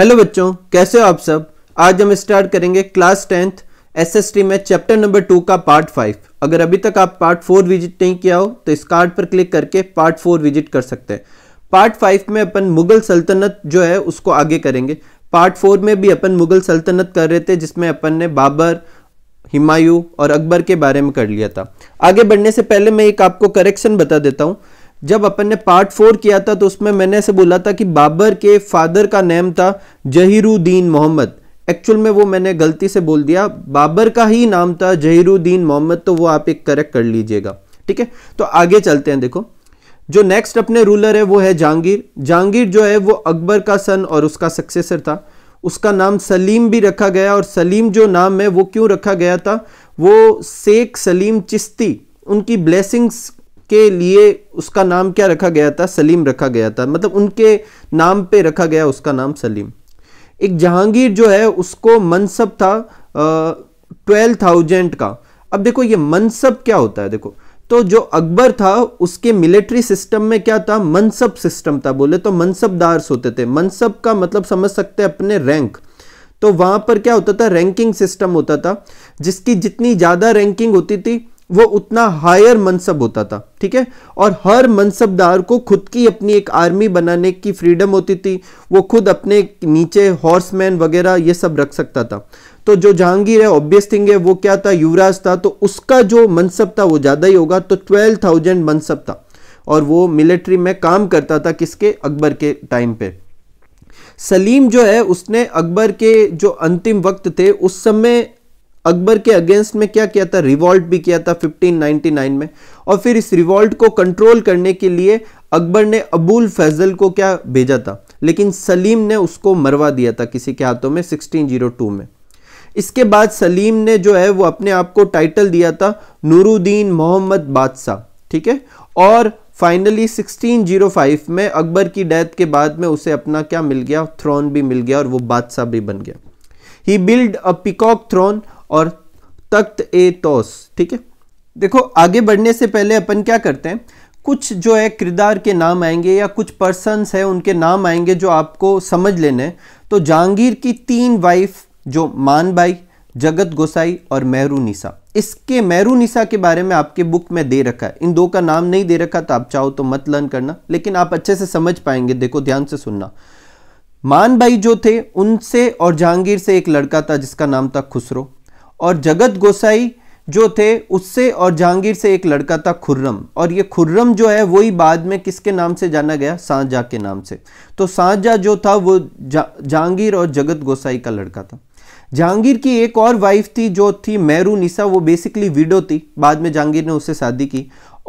hello बच्चों कैसे हो आप सब आज हम स्टार्ट करेंगे क्लास टेंथ एसएसटी में चैप्टर नंबर टू का पार्ट फाइव अगर अभी तक आप पार्ट फोर विजिट नहीं किया हो तो इस कार्ड पर क्लिक करके पार्ट फोर विजिट कर सकते हैं पार्ट फाइव में अपन मुगल सल्तनत जो है उसको आगे करेंगे पार्ट फोर में भी अपन मुगल सल्तनत कर रहे थे जिसमें अपन ने बाबर हिमायू और अकबर के बारे में कर लिया था आगे बढ़ने से पहले मैं एक आपको करेक्शन बता देता हूँ जब अपन ने पार्ट फोर किया था तो उसमें मैंने ऐसे बोला था कि बाबर के फादर का नेम था जहीरुद्दीन मोहम्मद एक्चुअल में वो मैंने गलती से बोल दिया बाबर का ही नाम था जहीरुद्दीन मोहम्मद तो वो आप एक करेक्ट कर लीजिएगा ठीक है तो आगे चलते हैं देखो जो नेक्स्ट अपने रूलर है वो है जहांगीर जहांगीर जो है वो अकबर का सन और उसका सक्सेसर था उसका नाम सलीम भी रखा गया और सलीम जो नाम है वो क्यों रखा गया था वो शेख सलीम चिश्ती उनकी ब्लेसिंग्स के लिए उसका नाम क्या रखा गया था सलीम रखा गया था मतलब उनके नाम पे रखा गया उसका नाम सलीम एक जहांगीर जो है उसको मनसब था ट्वेल्व थाउजेंड का अब देखो ये मनसब क्या होता है देखो तो जो अकबर था उसके मिलिट्री सिस्टम में क्या था मनसब सिस्टम था बोले तो मनसबदार्स होते थे मनसब का मतलब समझ सकते हैं अपने रैंक तो वहाँ पर क्या होता था रैंकिंग सिस्टम होता था जिसकी जितनी ज़्यादा रैंकिंग होती थी वो उतना हायर मनसब होता था ठीक है और हर मनसबदार को खुद की अपनी एक आर्मी बनाने की फ्रीडम होती थी वो खुद अपने नीचे हॉर्समैन वगैरह ये सब रख सकता था तो जो जहांगीर है ऑब्वियस थिंग है वो क्या था युवराज था तो उसका जो मनसब था वो ज़्यादा ही होगा तो ट्वेल्व थाउजेंड मनसब था और वो मिलिट्री में काम करता था किसके अकबर के टाइम पे सलीम जो है उसने अकबर के जो अंतिम वक्त थे उस समय अकबर के अगेंस्ट में क्या किया था रिवॉल्ट भी किया था 1599 में और फिर इस रिवॉल्ट को कंट्रोल करने के लिए अकबर ने अबुल फैजल को क्या भेजा था लेकिन सलीम ने उसको मरवा दिया था किसी के हाथों में 1602 में इसके बाद सलीम ने जो है वो अपने आप को टाइटल दिया था नूरुद्दीन मोहम्मद बादशाह ठीक है और फाइनली 1605 में अकबर की डेथ के बाद में उसे अपना क्या मिल गया थ्रोन भी मिल गया और वो बादशाह भी बन गया he build a peacock throne और तख्त ए तोस ठीक है देखो आगे बढ़ने से पहले अपन क्या करते हैं कुछ जो है किरदार के नाम आएंगे या कुछ पर्सनस हैं उनके नाम आएंगे जो आपको समझ लेने तो जहांगीर की तीन वाइफ जो मानबाई जगत गोसाई और मेहरू निसा इसके मेहरू निसा के बारे में आपके बुक में दे रखा है इन दो का नाम नहीं दे रखा तो आप चाहो तो मत लर्न करना लेकिन आप अच्छे से समझ पाएंगे देखो ध्यान से सुनना मानबाई जो थे उनसे और जहांगीर से एक लड़का था जिसका नाम था खुसरो और जगत गोसाई जो थे उससे और जहांगीर से एक लड़का था खुर्रम और ये खुर्रम जो है वही बाद में किसके नाम से जाना गया सांझा के नाम से तो सांझा जो था वो जहांगीर और जगत गोसाई का लड़का था जहांगीर की एक और वाइफ थी जो थी मेहरू निसा वो बेसिकली विडो थी बाद में जहांगीर ने उससे शादी की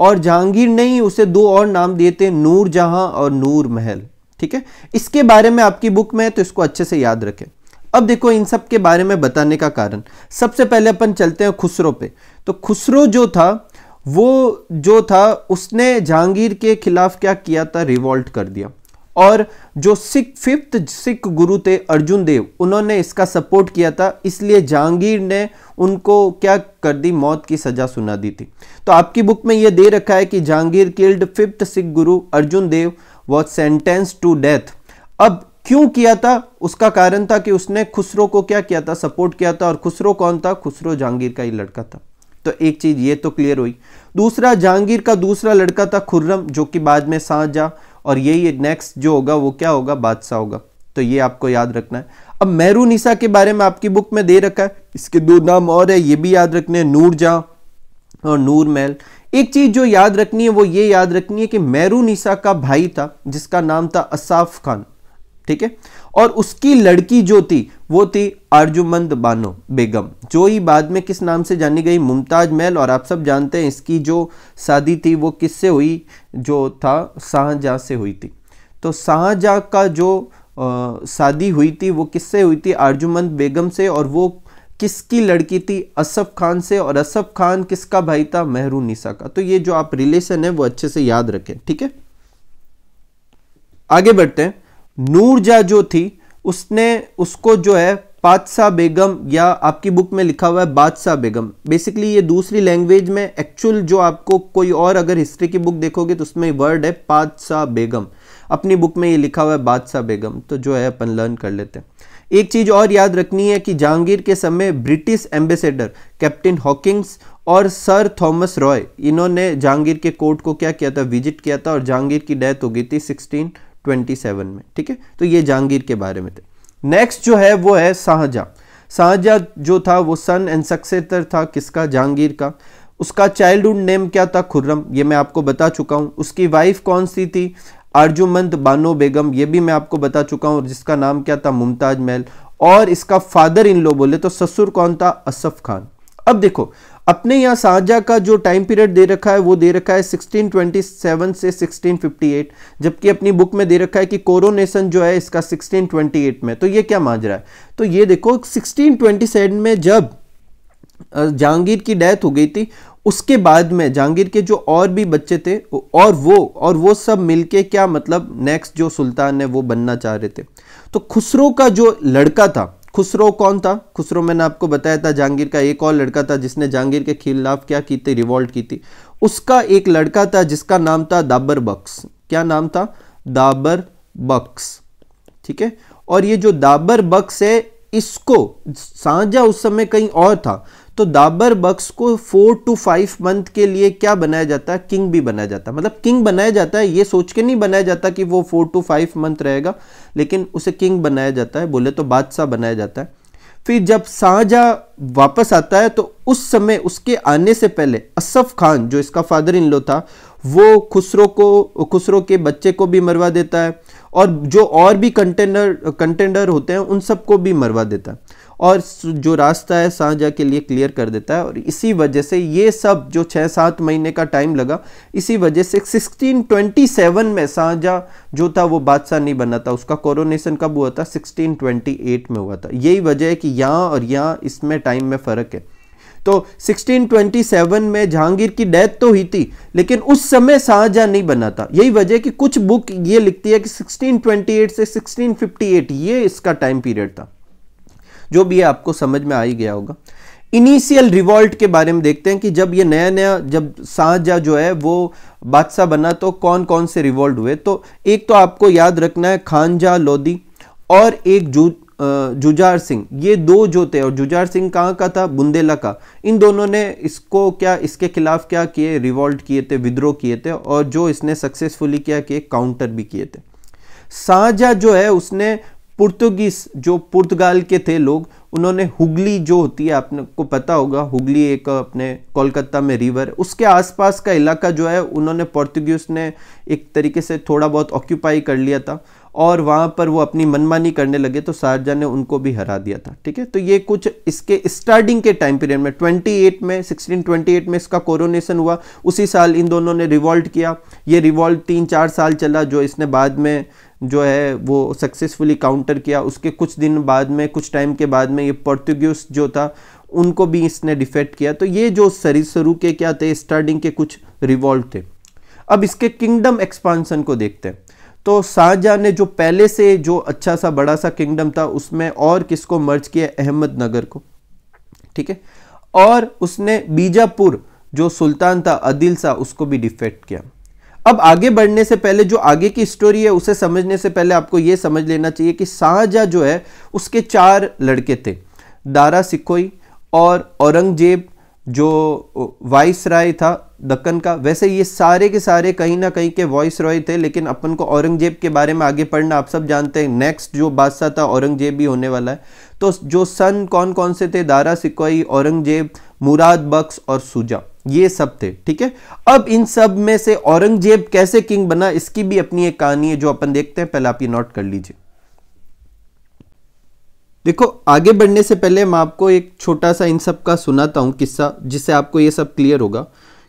और जहांगीर ने ही उसे दो और नाम दिए थे नूर जहां और नूर महल ठीक है इसके बारे में आपकी बुक में है तो इसको अच्छे से याद रखें अब देखो इन सब के बारे में बताने का कारण सबसे पहले अपन चलते हैं खुसरो पे तो खुसरो जो था वो जो था उसने जहांगीर के खिलाफ क्या किया था रिवॉल्ट कर दिया और जो सिख फिफ्थ सिख गुरु थे अर्जुन देव उन्होंने इसका सपोर्ट किया था इसलिए जहांगीर ने उनको क्या कर दी मौत की सज़ा सुना दी थी तो आपकी बुक में यह दे रखा है कि Jahangir killed fifth Sikh guru Arjun Dev was sentence to death अब क्यों किया था उसका कारण था कि उसने खुसरो को क्या किया था सपोर्ट किया था और खुसरो कौन था खुसरो जहांगीर का ही लड़का था तो एक चीज ये तो क्लियर हुई दूसरा जहांगीर का दूसरा लड़का था खुर्रम जो कि बाद में शाहजहां और यही नेक्स्ट जो होगा वो क्या होगा बादशाह होगा तो ये आपको याद रखना है अब निशा के बारे में आपकी बुक में दे रखा है इसके दो नाम और है ये भी याद रखने नूर जा और नूर महल एक चीज जो याद रखनी है वो ये याद रखनी है कि निशा का भाई था जिसका नाम था असाफ खान ठीक है और उसकी लड़की जो थी वो थी अर्जुमंद बानो बेगम जो ही बाद में किस नाम से जानी गई मुमताज महल और आप सब जानते हैं इसकी जो शादी थी वो किससे हुई जो था शाहजहाँ से हुई थी तो शाहजहाँ का जो शादी हुई थी वो किससे हुई थी अर्जुमंद बेगम से और वो किसकी लड़की थी असफ खान से और असफ खान किसका भाई था मेहरू निसा का तो ये जो आप रिलेशन है वो अच्छे से याद रखें ठीक है आगे बढ़ते हैं नूरजा जो थी उसने उसको जो है बादशाह बेगम या आपकी बुक में लिखा हुआ है बादशाह बेगम बेसिकली ये दूसरी लैंग्वेज में एक्चुअल जो आपको कोई और अगर हिस्ट्री की बुक देखोगे तो उसमें वर्ड है बादशाह बेगम अपनी बुक में ये लिखा हुआ है बादशाह बेगम तो जो है अपन लर्न कर लेते हैं एक चीज़ और याद रखनी है कि जहांगीर के समय ब्रिटिश एम्बेसडर कैप्टन हॉकिंग्स और सर थॉमस रॉय इन्होंने जहांगीर के कोर्ट को क्या किया था विजिट किया था और जहांगीर की डेथ हो गई थी सिक्सटीन 27 में ठीक है तो ये जहांगीर के बारे में थे नेक्स्ट जो है वो है शाहजहाँ शाहजहाँ जो था वो सन एंड सक्सेसर था किसका जहांगीर का उसका चाइल्डहुड नेम क्या था खुर्रम ये मैं आपको बता चुका हूँ उसकी वाइफ कौन सी थी अर्जुमंद बानो बेगम ये भी मैं आपको बता चुका हूँ जिसका नाम क्या था मुमताज महल और इसका फादर इन लो बोले तो ससुर कौन था असफ खान अब देखो अपने यहाँ साझा का जो टाइम पीरियड दे रखा है वो दे रखा है 1627 से 1658 जबकि अपनी बुक में दे रखा है कि कोरोनेशन जो है इसका 1628 में तो ये क्या रहा है तो ये देखो 1627 में जब जहांगीर की डेथ हो गई थी उसके बाद में जहांगीर के जो और भी बच्चे थे और वो और वो सब मिलके क्या मतलब नेक्स्ट जो सुल्तान है वो बनना चाह रहे थे तो खुसरो का जो लड़का था खुसरो कौन था खुसरो मैंने आपको बताया था जहांगीर का एक और लड़का था जिसने जहांगीर के खिलाफ क्या की थी रिवॉल्ट की थी उसका एक लड़का था जिसका नाम था दाबर बक्स क्या नाम था दाबर बक्स ठीक है और ये जो दाबर बक्स है इसको साझा उस समय कहीं और था तो दाबर बक्स को फोर टू फाइव मंथ के लिए क्या बनाया जाता है किंग भी बनाया जाता है मतलब किंग बनाया जाता है ये सोच के नहीं बनाया जाता कि वो फोर टू फाइव मंथ रहेगा लेकिन उसे किंग बनाया जाता है बोले तो बादशाह बनाया जाता है फिर जब शाहजहा वापस आता है तो उस समय उसके आने से पहले असफ खान जो इसका फादर इन लो था वो खुसरो को खुसरो के बच्चे को भी मरवा देता है और जो और भी कंटेनर कंटेंडर होते हैं उन सबको भी मरवा देता है और जो रास्ता है साझा के लिए क्लियर कर देता है और इसी वजह से ये सब जो छः सात महीने का टाइम लगा इसी वजह से 1627 में साझा जो था वो बादशाह नहीं बना था उसका कोरोनेशन कब हुआ था 1628 में हुआ था यही वजह है कि यहाँ और यहाँ इसमें टाइम में फ़र्क है तो 1627 में जहांगीर की डेथ तो हुई थी लेकिन उस समय शाहजहां नहीं बना था यही वजह कि कुछ बुक ये लिखती है कि 1628 से 1658 ये इसका टाइम पीरियड था जो भी है आपको समझ में आ ही गया होगा इनिशियल रिवॉल्ट के बारे में देखते हैं कि जब ये नया नया जब साझा जो है वो बादशाह बना तो कौन कौन से रिवॉल्ट हुए तो एक तो आपको याद रखना है खानजा लोधी और एक जू जुजार सिंह ये दो जो थे और जुजार सिंह कहाँ का था बुंदेला का इन दोनों ने इसको क्या इसके खिलाफ क्या किए रिवॉल्ट किए थे विद्रोह किए थे और जो इसने सक्सेसफुली क्या किए काउंटर भी किए थे शाहजहा जो है उसने पुर्तगीज जो पुर्तगाल के थे लोग उन्होंने हुगली जो होती है आपने को पता होगा हुगली एक अपने कोलकाता में रिवर उसके आसपास का इलाका जो है उन्होंने पुर्तगीज ने एक तरीके से थोड़ा बहुत ऑक्यूपाई कर लिया था और वहाँ पर वो अपनी मनमानी करने लगे तो शाहजहाँ ने उनको भी हरा दिया था ठीक है तो ये कुछ इसके स्टार्टिंग के टाइम पीरियड में 28 में 1628 में इसका कोरोनेशन हुआ उसी साल इन दोनों ने रिवॉल्ट किया ये रिवॉल्ट तीन चार साल चला जो इसने बाद में जो है वो सक्सेसफुली काउंटर किया उसके कुछ दिन बाद में कुछ टाइम के बाद में ये पोर्तुगीज जो था उनको भी इसने डिफेक्ट किया तो ये जो सरू के क्या थे स्टार्टिंग के कुछ रिवॉल्व थे अब इसके किंगडम एक्सपांसन को देखते हैं तो शाहजहाँ ने जो पहले से जो अच्छा सा बड़ा सा किंगडम था उसमें और किसको मर्ज किया अहमदनगर को ठीक है और उसने बीजापुर जो सुल्तान था अदिल शाह उसको भी डिफेक्ट किया अब आगे बढ़ने से पहले जो आगे की स्टोरी है उसे समझने से पहले आपको ये समझ लेना चाहिए कि शाहजहाँ जो है उसके चार लड़के थे दारा सिकोई और औरंगजेब जो वाइस राय था दक्कन का वैसे ये सारे के सारे कहीं ना कहीं के वॉइस रॉय थे लेकिन अपन को औरंगजेब के बारे में आगे पढ़ना आप सब जानते हैं नेक्स्ट जो बादशाह था औरंगजेब भी होने वाला है तो जो सन कौन कौन से थे दारा सिकोई औरंगजेब मुराद बख्श और सूजा ये सब थे ठीक है अब इन सब में से औरंगजेब कैसे किंग बना इसकी भी अपनी एक कहानी है जो अपन देखते हैं पहले आप ये नोट कर लीजिए देखो आगे बढ़ने से पहले मैं आपको एक छोटा सा इन सब का सुनाता हूं किस्सा जिससे आपको ये सब क्लियर होगा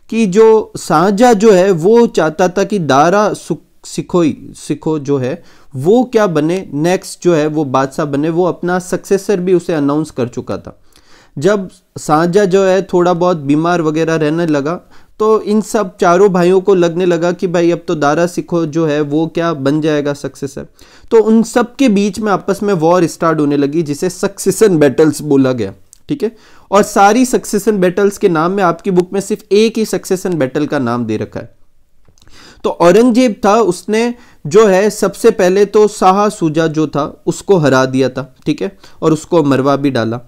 कि जो साझा जो है वो चाहता था कि दारा सिखोई सिखो जो है वो क्या बने नेक्स्ट जो है वो बादशाह बने वो अपना सक्सेसर भी उसे अनाउंस कर चुका था जब साझा जो है थोड़ा बहुत बीमार वगैरह रहने लगा तो इन सब चारों भाइयों को लगने लगा कि भाई अब तो दारा सिखो जो है वो क्या बन जाएगा सक्सेसर तो उन सब के बीच में आपस में वॉर स्टार्ट होने लगी जिसे सक्सेसन बैटल्स बोला गया ठीक है और सारी सक्सेसन बैटल्स के नाम में आपकी बुक में सिर्फ एक ही सक्सेसन बैटल का नाम दे रखा है तो औरंगजेब था उसने जो है सबसे पहले तो शाह सूजा जो था उसको हरा दिया था ठीक है और उसको मरवा भी डाला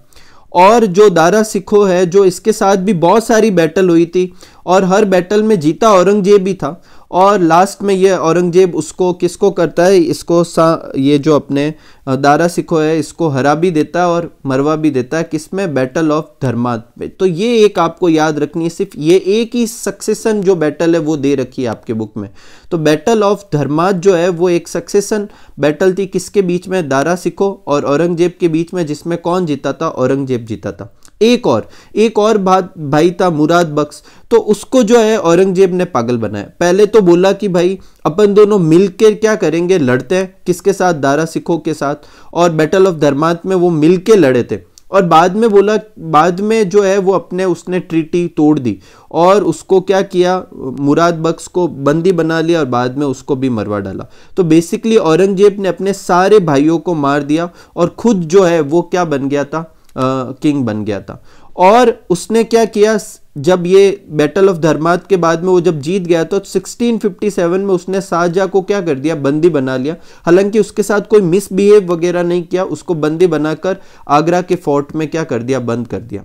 और जो दारा सिखो है जो इसके साथ भी बहुत सारी बैटल हुई थी और हर बैटल में जीता औरंगजेब भी था और लास्ट में ये औरंगजेब उसको किसको करता है इसको सा ये जो अपने दारा सिखो है इसको हरा भी देता है और मरवा भी देता है किसमें बैटल ऑफ धर्माद में तो ये एक आपको याद रखनी है सिर्फ ये एक ही सक्सेसन जो बैटल है वो दे रखी है आपके बुक में तो बैटल ऑफ धर्माद जो है वो एक सक्सेसन बैटल थी किसके बीच में दारा सिखो और औरंगजेब के बीच में जिसमें कौन जीता था औरंगजेब जीता था एक और एक और भाई था मुराद बख्श तो उसको जो है औरंगजेब ने पागल बनाया पहले तो बोला कि भाई अपन दोनों मिलकर क्या करेंगे लड़ते हैं किसके साथ दारा सिखों के साथ और बैटल ऑफ धर्मांत में वो मिलके लड़े थे और बाद में बोला बाद में जो है वो अपने उसने ट्रीटी तोड़ दी और उसको क्या किया मुराद बख्श को बंदी बना लिया और बाद में उसको भी मरवा डाला तो बेसिकली औरंगजेब ने अपने सारे भाइयों को मार दिया और खुद जो है वो क्या बन गया था किंग बन गया था और उसने क्या किया जब ये बैटल ऑफ धर्मात के बाद में वो जब जीत गया तो 1657 में उसने शाहजहाँ को क्या कर दिया बंदी बना लिया हालांकि उसके साथ कोई मिसबिहेव वगैरह नहीं किया उसको बंदी बनाकर आगरा के फोर्ट में क्या कर दिया बंद कर दिया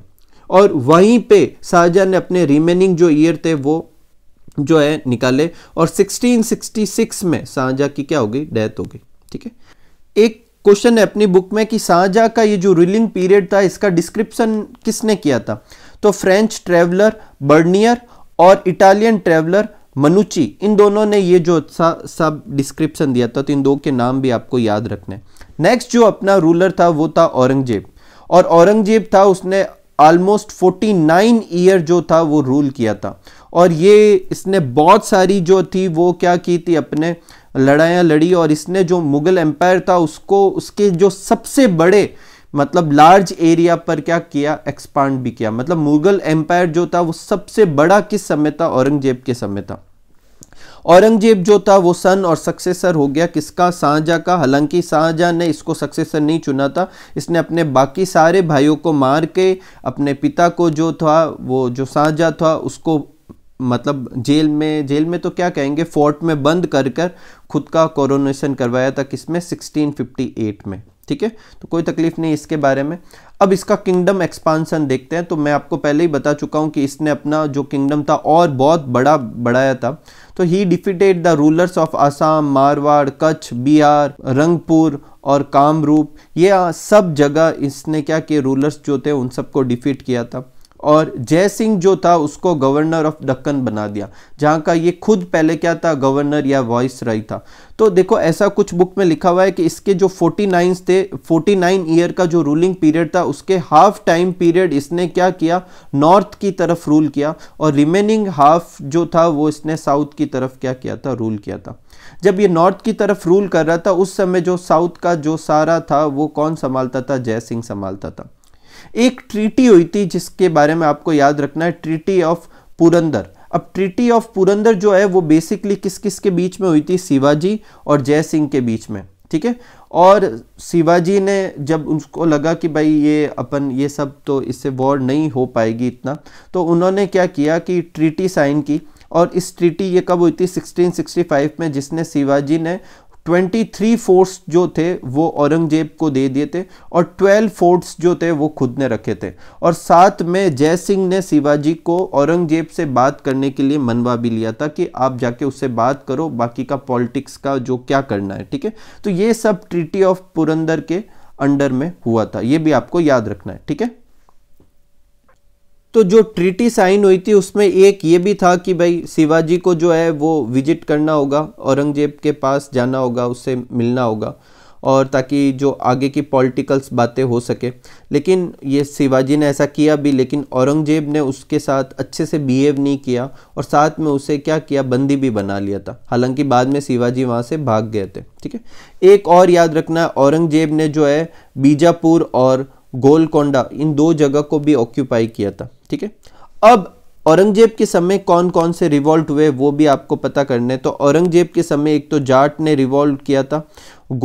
और वहीं पे शाहजहाँ ने अपने रिमेनिंग जो ईयर थे वो जो है निकाले और 1666 में शाहजहाँ की क्या हो गई डेथ हो गई ठीक है एक क्वेश्चन है अपनी बुक में कि साझा का ये जो रूलिंग पीरियड था इसका डिस्क्रिप्शन किसने किया था तो फ्रेंच ट्रेवलर बर्नियर और इटालियन ट्रेवलर मनुची इन दोनों ने ये जो सा, सब डिस्क्रिप्शन दिया था तो इन दो के नाम भी आपको याद रखने नेक्स्ट जो अपना रूलर था वो था औरंगजेब और औरंगजेब था उसने ऑलमोस्ट 49 नाइन ईयर जो था वो रूल किया था और ये इसने बहुत सारी जो थी वो क्या की थी अपने लड़ायाँ लड़ी और इसने जो मुग़ल एम्पायर था उसको उसके जो सबसे बड़े मतलब लार्ज एरिया पर क्या किया एक्सपांड भी किया मतलब मुगल एम्पायर जो था वो सबसे बड़ा किस समय था औरंगजेब के समय था औरंगजेब जो था वो सन और सक्सेसर हो गया किसका शाहजहाँ का हालांकि शाहजहाँ ने इसको सक्सेसर नहीं चुना था इसने अपने बाकी सारे भाइयों को मार के अपने पिता को जो था वो जो शाहजहाँ था उसको मतलब जेल में जेल में तो क्या कहेंगे फोर्ट में बंद कर कर खुद का कोरोनेशन करवाया था किसमें 1658 में ठीक है तो कोई तकलीफ नहीं इसके बारे में अब इसका किंगडम एक्सपांसन देखते हैं तो मैं आपको पहले ही बता चुका हूँ कि इसने अपना जो किंगडम था और बहुत बड़ा बढ़ाया था तो he defeated the rulers of Assam Marwar Kutch Bihar Rangpur और कामरूप ये सब जगह इसने क्या किए रूलर्स जो थे उन सबको डिफीट किया था और जय सिंह जो था उसको गवर्नर ऑफ दक्कन बना दिया जहाँ का ये खुद पहले क्या था गवर्नर या वॉइस रही था तो देखो ऐसा कुछ बुक में लिखा हुआ है कि इसके जो फोर्टी नाइन्स थे फोर्टी नाइन ईयर का जो रूलिंग पीरियड था उसके हाफ टाइम पीरियड इसने क्या किया नॉर्थ की तरफ रूल किया और रिमेनिंग हाफ जो था वो इसने साउथ की तरफ क्या किया था रूल किया था जब ये नॉर्थ की तरफ रूल कर रहा था उस समय जो साउथ का जो सारा था वो कौन संभालता था जय सिंह संभालता था एक ट्रीटी हुई थी जिसके बारे में आपको याद रखना है ट्रीटी ऑफ पुरंदर अब ट्रीटी ऑफ पुरंदर जो है वो बेसिकली किस किस के बीच में हुई थी शिवाजी और जय सिंह के बीच में ठीक है और शिवाजी ने जब उनको लगा कि भाई ये अपन ये सब तो इससे वॉर नहीं हो पाएगी इतना तो उन्होंने क्या किया कि ट्रीटी साइन की और इस ट्रीटी ये कब हुई थी 1665 में जिसने शिवाजी ने ट्वेंटी थ्री फोर्ट्स जो थे वो औरंगजेब को दे दिए थे और ट्वेल्व फोर्ट्स जो थे वो खुद ने रखे थे और साथ में जय सिंह ने शिवाजी को औरंगजेब से बात करने के लिए मनवा भी लिया था कि आप जाके उससे बात करो बाकी का पॉलिटिक्स का जो क्या करना है ठीक है तो ये सब ट्रिटी ऑफ पुरंदर के अंडर में हुआ था ये भी आपको याद रखना है ठीक है तो जो ट्रीटी साइन हुई थी उसमें एक ये भी था कि भाई शिवाजी को जो है वो विजिट करना होगा औरंगजेब के पास जाना होगा उससे मिलना होगा और ताकि जो आगे की पॉलिटिकल्स बातें हो सके लेकिन ये शिवाजी ने ऐसा किया भी लेकिन औरंगजेब ने उसके साथ अच्छे से बिहेव नहीं किया और साथ में उसे क्या किया बंदी भी बना लिया था हालांकि बाद में शिवाजी वहाँ से भाग गए थे ठीक है एक और याद रखना औरंगजेब ने जो है बीजापुर और गोलकोंडा इन दो जगह को भी ऑक्यूपाई किया था ठीक है अब औरंगजेब के समय कौन कौन से रिवॉल्ट हुए वो भी आपको पता करने तो औरंगजेब के समय एक तो जाट ने रिवॉल्ट किया था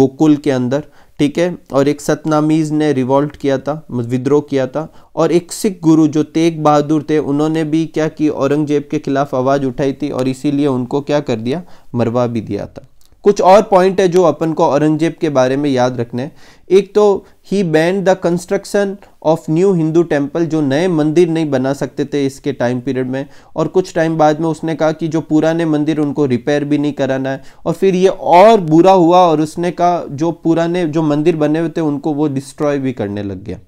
गोकुल के अंदर ठीक है और एक सतनामीज़ ने रिवॉल्ट किया था विद्रोह किया था और एक सिख गुरु जो तेग बहादुर थे उन्होंने भी क्या की औरंगजेब के खिलाफ आवाज़ उठाई थी और इसीलिए उनको क्या कर दिया मरवा भी दिया था कुछ और पॉइंट है जो अपन को औरंगजेब के बारे में याद रखना है एक तो he banned the construction of new Hindu temple जो नए मंदिर नहीं बना सकते थे इसके टाइम पीरियड में और कुछ टाइम बाद में उसने कहा कि जो पुराने मंदिर उनको रिपेयर भी नहीं कराना है और फिर ये और बुरा हुआ और उसने कहा जो पुराने जो मंदिर बने हुए थे उनको वो डिस्ट्रॉय भी करने लग गया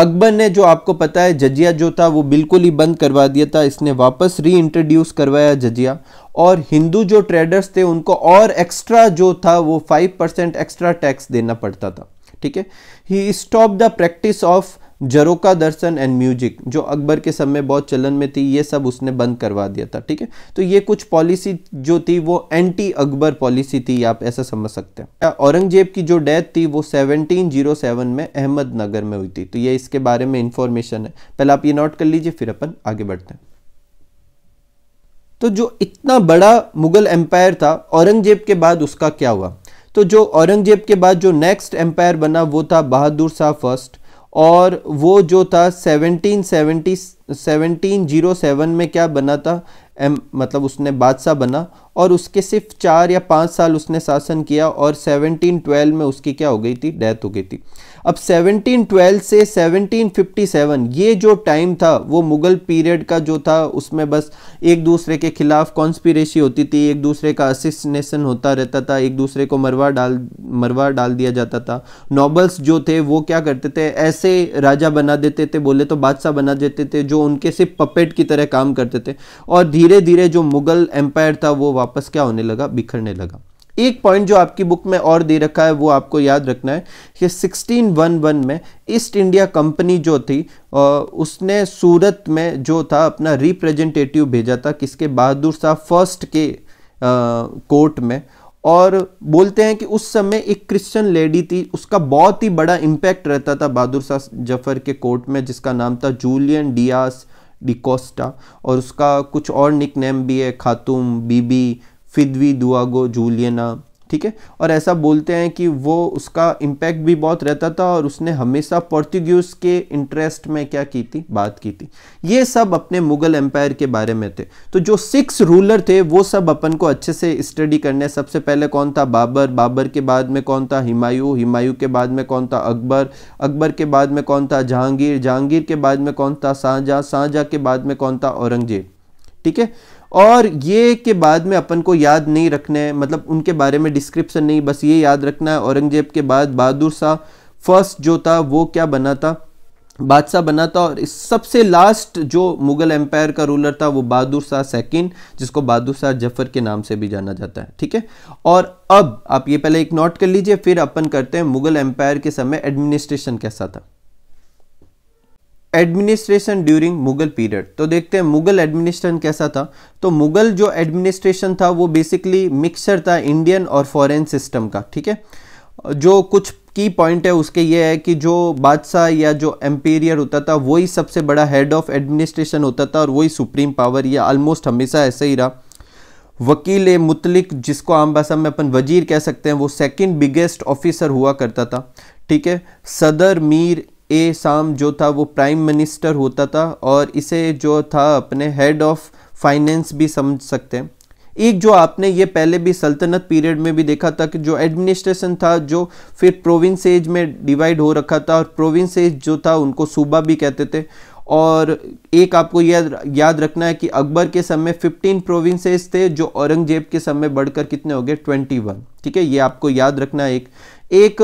अकबर ने जो आपको पता है जजिया जो था वो बिल्कुल ही बंद करवा दिया था इसने वापस री इंट्रोड्यूस करवाया जजिया और हिंदू जो ट्रेडर्स थे उनको और एक्स्ट्रा जो था वो फाइव परसेंट एक्स्ट्रा टैक्स देना पड़ता था ठीक है he stop the practice of jharokha darshan and music जो अकबर के समय बहुत चलन में थी ये सब उसने बंद करवा दिया था ठीक है तो ये कुछ पॉलिसी जो थी वो एंटी अकबर पॉलिसी थी आप ऐसा समझ सकते हैं औरंगजेब की जो डेथ थी वो 1707 में अहमदनगर में हुई थी तो ये इसके बारे में इंफॉर्मेशन है पहले आप ये नोट कर लीजिए फिर अपन आगे बढ़ते हैं तो जो इतना बड़ा मुगल एम्पायर था औरंगजेब के बाद उसका क्या हुआ तो जो औरंगजेब के बाद जो नेक्स्ट एम्पायर बना वो था बहादुर शाह फर्स्ट और वो जो था 1770 1707 में क्या बना था एम मतलब उसने बादशाह बना और उसके सिर्फ चार या पाँच साल उसने शासन किया और 1712 में उसकी क्या हो गई थी डेथ हो गई थी अब 1712 से 1757 ये जो टाइम था वो मुग़ल पीरियड का जो था उसमें बस एक दूसरे के ख़िलाफ़ कॉन्स्पिरेसी होती थी एक दूसरे का असिस्नेशन होता रहता था एक दूसरे को मरवा डाल मरवा डाल दिया जाता था नॉबल्स जो थे वो क्या करते थे ऐसे राजा बना देते थे बोले तो बादशाह बना देते थे जो उनके सिर्फ पपेट की तरह काम करते थे और धीरे धीरे जो मुग़ल एम्पायर था वो वापस क्या होने लगा बिखरने लगा एक पॉइंट जो आपकी बुक में और दे रखा है वो आपको याद रखना है कि 1611 में ईस्ट इंडिया कंपनी जो थी उसने सूरत में जो था अपना रिप्रेजेंटेटिव भेजा था किसके बहादुर शाह फर्स्ट के कोर्ट में और बोलते हैं कि उस समय एक क्रिश्चियन लेडी थी उसका बहुत ही बड़ा इम्पैक्ट रहता था बहादुर शाह जफर के कोर्ट में जिसका नाम था जूलियन डियास डिकोस्टा और उसका कुछ और निक नेम भी है खातुम बीबी फिदवी दुआगो जूलियना ठीक है और ऐसा बोलते हैं कि वो उसका इम्पैक्ट भी बहुत रहता था और उसने हमेशा पोर्तुगीज के इंटरेस्ट में क्या की थी बात की थी ये सब अपने मुगल एम्पायर के बारे में थे तो जो सिक्स रूलर थे वो सब अपन को अच्छे से स्टडी करने सबसे पहले कौन था बाबर बाबर के बाद में कौन था हिमायू हिमायू के बाद में कौन था अकबर अकबर के बाद में कौन था जहांगीर जहांगीर के बाद में कौन था शाहजहाँ शाहजहाँ के बाद में कौन था औरंगजेब ठीक है और ये के बाद में अपन को याद नहीं रखना है मतलब उनके बारे में डिस्क्रिप्शन नहीं बस ये याद रखना है औरंगजेब के बाद बहादुर शाह फर्स्ट जो था वो क्या बना था बादशाह बना था और इस सबसे लास्ट जो मुगल एम्पायर का रूलर था वो बहादुर शाह सेकेंड जिसको बहादुर शाह जफर के नाम से भी जाना जाता है ठीक है और अब आप ये पहले एक नोट कर लीजिए फिर अपन करते हैं मुगल एम्पायर के समय एडमिनिस्ट्रेशन कैसा था एडमिनिस्ट्रेशन ड्यूरिंग मुगल पीरियड तो देखते हैं मुगल एडमिनिस्ट्रेशन कैसा था तो मुगल जो एडमिनिस्ट्रेशन था वो बेसिकली मिक्सर था इंडियन और फॉरेन सिस्टम का ठीक है जो कुछ की पॉइंट है उसके ये है कि जो बादशाह या जो एम्पीरियर होता था वही सबसे बड़ा हेड ऑफ एडमिनिस्ट्रेशन होता था और वही सुप्रीम पावर या ऑलमोस्ट हमेशा ऐसे ही रहा वकील मुतलिक जिसको आम भाषा में अपन वजीर कह सकते हैं वो सेकंड बिगेस्ट ऑफिसर हुआ करता था ठीक है सदर मीर ए साम जो था वो प्राइम मिनिस्टर होता था और इसे जो था अपने हेड ऑफ फाइनेंस भी समझ सकते हैं एक जो आपने ये पहले भी सल्तनत पीरियड में भी देखा था कि जो एडमिनिस्ट्रेशन था जो फिर प्रोविंस एज में डिवाइड हो रखा था और प्रोविंस एज जो था उनको सूबा भी कहते थे और एक आपको याद याद रखना है कि अकबर के समय 15 प्रोविंसेस थे जो औरंगजेब के समय बढ़कर कितने हो गए 21 ठीक है ये आपको याद रखना है एक एक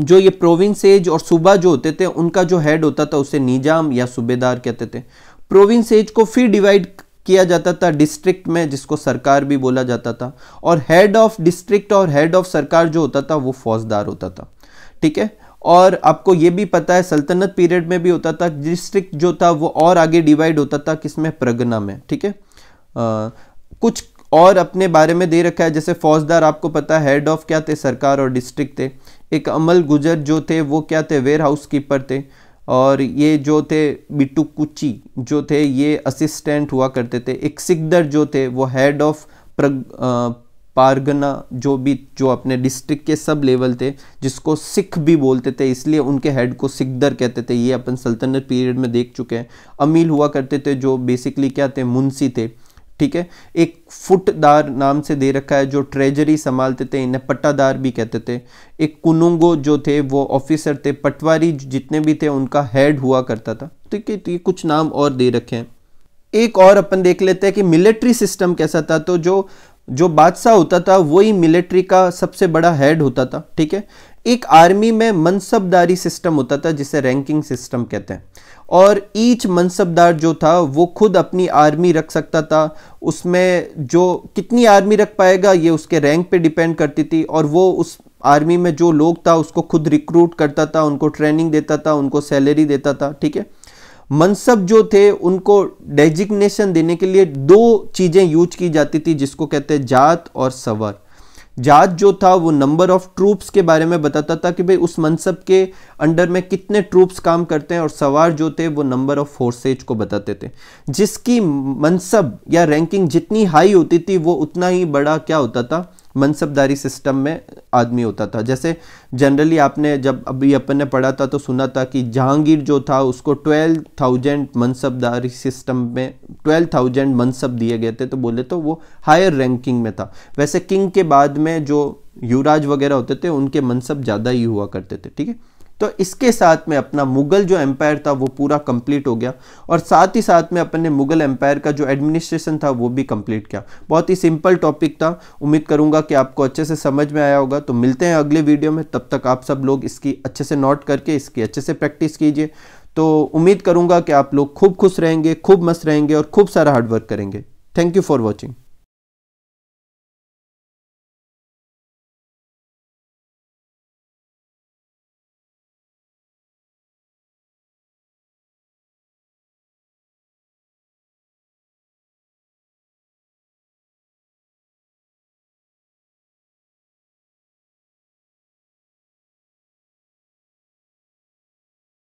जो ये प्रोविंसेज और सूबा जो होते थे उनका जो हेड होता था उसे निजाम या सूबेदार कहते थे प्रोविंसेज को फिर डिवाइड किया जाता था डिस्ट्रिक्ट में जिसको सरकार भी बोला जाता था और हेड ऑफ डिस्ट्रिक्ट और हेड ऑफ सरकार जो होता था वो फौजदार होता था ठीक है और आपको ये भी पता है सल्तनत पीरियड में भी होता था डिस्ट्रिक्ट जो था वो और आगे डिवाइड होता था किसमें प्रगना में ठीक है कुछ और अपने बारे में दे रखा है जैसे फौजदार आपको पता हेड ऑफ क्या थे सरकार और डिस्ट्रिक्ट थे एक अमल गुजर जो थे वो क्या थे वेयर हाउस कीपर थे और ये जो थे बिट्टू कुची जो थे ये असिस्टेंट हुआ करते थे एक सिकदर जो थे वो हेड ऑफ पारगना जो भी जो अपने डिस्ट्रिक्ट के सब लेवल थे जिसको सिख भी बोलते थे इसलिए उनके हेड को सिकदर कहते थे ये अपन सल्तनत पीरियड में देख चुके हैं अमील हुआ करते थे जो बेसिकली क्या थे मुंशी थे ठीक है एक फुटदार नाम से दे रखा है जो ट्रेजरी संभालते थे इन्हें पट्टादार भी कहते थे एक कुनुंगो जो थे वो ऑफिसर थे पटवारी जितने भी थे उनका हेड हुआ करता था ठीक तो है ये कुछ नाम और दे रखे हैं एक और अपन देख लेते हैं कि मिलिट्री सिस्टम कैसा था तो जो जो बादशाह होता था वही मिलिट्री का सबसे बड़ा हेड होता था ठीक है एक आर्मी में मनसबदारी सिस्टम होता था जिसे रैंकिंग सिस्टम कहते हैं और ईच मनसबदार जो था वो खुद अपनी आर्मी रख सकता था उसमें जो कितनी आर्मी रख पाएगा ये उसके रैंक पे डिपेंड करती थी और वो उस आर्मी में जो लोग था उसको खुद रिक्रूट करता था उनको ट्रेनिंग देता था उनको सैलरी देता था ठीक है मनसब जो थे उनको डेजिग्नेशन देने के लिए दो चीज़ें यूज की जाती थी जिसको कहते हैं जात और सवर जाज जो था वो नंबर ऑफ ट्रूप्स के बारे में बताता था कि भाई उस मनसब के अंडर में कितने ट्रूप्स काम करते हैं और सवार जो थे वो नंबर ऑफ फोर्सेज को बताते थे जिसकी मनसब या रैंकिंग जितनी हाई होती थी वो उतना ही बड़ा क्या होता था मनसबदारी सिस्टम में आदमी होता था जैसे जनरली आपने जब अभी अपन ने पढ़ा था तो सुना था कि जहांगीर जो था उसको ट्वेल्व थाउजेंड मनसबदारी सिस्टम में ट्वेल्व थाउजेंड मनसब दिए गए थे तो बोले तो वो हायर रैंकिंग में था वैसे किंग के बाद में जो युवराज वगैरह होते थे उनके मनसब ज़्यादा ही हुआ करते थे ठीक है तो इसके साथ में अपना मुगल जो एम्पायर था वो पूरा कंप्लीट हो गया और साथ ही साथ में अपन ने मुगल एम्पायर का जो एडमिनिस्ट्रेशन था वो भी कंप्लीट किया बहुत ही सिंपल टॉपिक था उम्मीद करूंगा कि आपको अच्छे से समझ में आया होगा तो मिलते हैं अगले वीडियो में तब तक आप सब लोग इसकी अच्छे से नोट करके इसकी अच्छे से प्रैक्टिस कीजिए तो उम्मीद करूँगा कि आप लोग खूब खुश रहेंगे खूब मस्त रहेंगे और खूब सारा हार्डवर्क करेंगे थैंक यू फॉर वॉचिंग